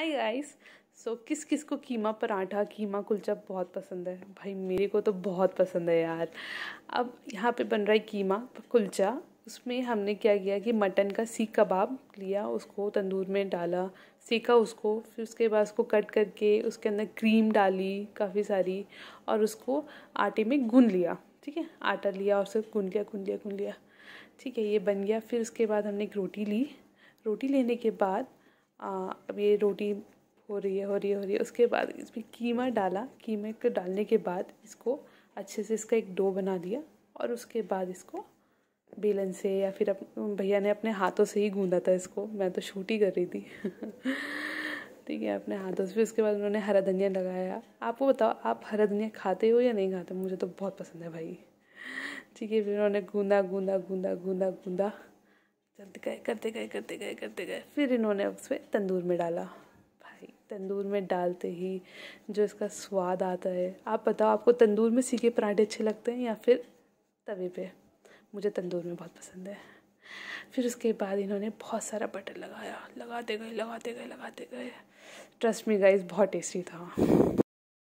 hi guys so किस किस को कीमा पराठा कीमा कुलचा बहुत पसंद है भाई मेरे को तो बहुत पसंद है यार अब यहाँ पे बन रहा है कीमा कुलचा उसमें हमने क्या किया कि मटन का सीख कबाब लिया उसको तंदूर में डाला सीखा उसको फिर उसके बाद उसको कट करके उसके अंदर क्रीम डाली काफ़ी सारी और उसको आटे में गून लिया ठीक है आटा लिया और सिर्फ गून लिया गून लिया गून लिया ठीक है ये बन गया फिर उसके बाद हमने एक रोटी ली रोटी लेने के बाद अब ये रोटी हो रही है हो रही है हो रही है उसके बाद इसमें कीमा डाला कीमे को डालने के बाद इसको अच्छे से इसका एक डो बना दिया और उसके बाद इसको बेलन से या फिर भैया ने अपने हाथों से ही गूंदा था इसको मैं तो शूट ही कर रही थी ठीक है अपने हाथों से फिर उसके बाद उन्होंने हरा धनिया लगाया आपको बताओ आप हरा धनिया खाते हो या नहीं खाते मुझे तो बहुत पसंद है भाई ठीक है फिर उन्होंने गूंदा गूंदा गूंदा गूंदा गूंदा करते गए करते गए करते गए करते गए फिर इन्होंने उसमें तंदूर में डाला भाई तंदूर में डालते ही जो इसका स्वाद आता है आप बताओ आपको तंदूर में सीखे पराठे अच्छे लगते हैं या फिर तवे पे मुझे तंदूर में बहुत पसंद है फिर उसके बाद इन्होंने बहुत सारा बटर लगाया लगाते गए लगाते गए लगाते गए ट्रस्ट मी गाइस बहुत टेस्टी था